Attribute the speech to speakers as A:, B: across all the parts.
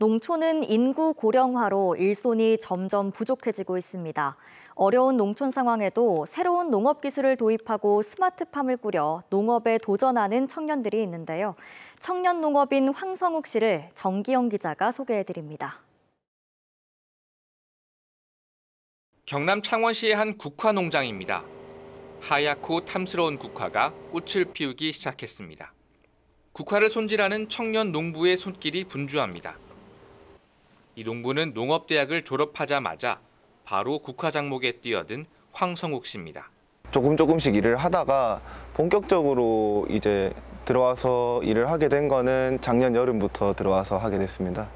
A: 농촌은 인구 고령화로 일손이 점점 부족해지고 있습니다. 어려운 농촌 상황에도 새로운 농업 기술을 도입하고 스마트팜을 꾸려 농업에 도전하는 청년들이 있는데요. 청년 농업인 황성욱 씨를 정기영 기자가 소개해 드립니다.
B: 경남 창원시의 한 국화 농장입니다. 하얗고 탐스러운 국화가 꽃을 피우기 시작했습니다. 국화를 손질하는 청년 농부의 손길이 분주합니다. 이 농부는 농업대학을 졸업하자마자 바로 국화 장목에 뛰어든 황성욱 씨입니다.
C: 조금 조금씩 일을 하다가 본격적으로 이제 들어와서 일을 하게 된 거는 작년 여름부터 들어와서 하게 됐습니다.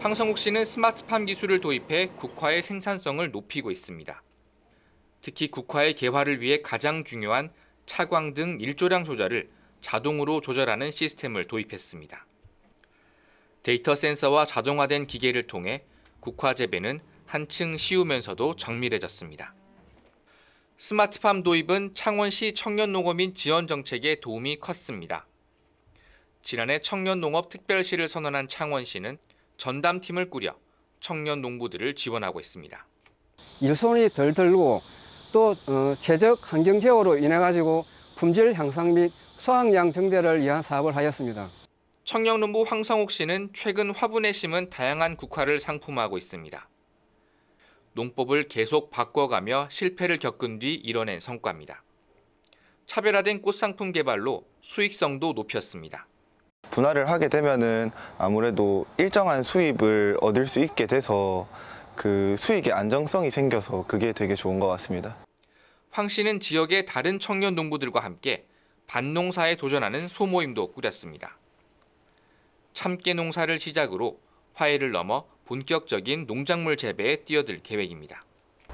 B: 황성욱 씨는 스마트팜 기술을 도입해 국화의 생산성을 높이고 있습니다. 특히 국화의 개화를 위해 가장 중요한 차광 등 일조량 조절을 자동으로 조절하는 시스템을 도입했습니다. 데이터 센서와 자동화된 기계를 통해 국화 재배는 한층 쉬우면서도 정밀해졌습니다. 스마트팜 도입은 창원시 청년농업인 지원 정책에 도움이 컸습니다. 지난해 청년농업특별시를 선언한 창원시는 전담팀을 꾸려 청년 농부들을 지원하고 있습니다. 일손이 덜 들고 또 어, 최적 환경 제어로 인해 가지고 품질 향상 및 수확량 증대를 위한 사업을 하였습니다. 청년농부 황성옥 씨는 최근 화분에 심은 다양한 국화를 상품화하고 있습니다. 농법을 계속 바꿔가며 실패를 겪은 뒤 이뤄낸 성과입니다. 차별화된 꽃 상품 개발로 수익성도 높였습니다.
C: 분할을 하게 되면은 아무래도 일정한 수입을 얻을 수 있게 돼서 그 수익의 안정성이 생겨서 그게 되게 좋은 것 같습니다.
B: 황 씨는 지역의 다른 청년 농부들과 함께 반농사에 도전하는 소모임도 꾸렸습니다. 참깨 농사를 시작으로 화해를 넘어 본격적인 농작물 재배에 뛰어들 계획입니다.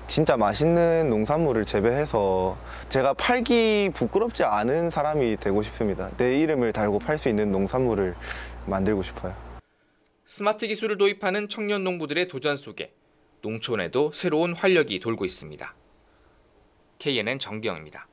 C: 진짜 맛있는 농산물을 재배해서 제가 팔기 부끄럽지 않은 사람이 되고 싶습니다. 내 이름을 달고 팔 수 있는 농산물을 만들고 싶어요.
B: 스마트 기술을 도입하는 청년 농부들의 도전 속에
C: 농촌에도 새로운 활력이
B: 돌고 있습니다. KNN 정기입니다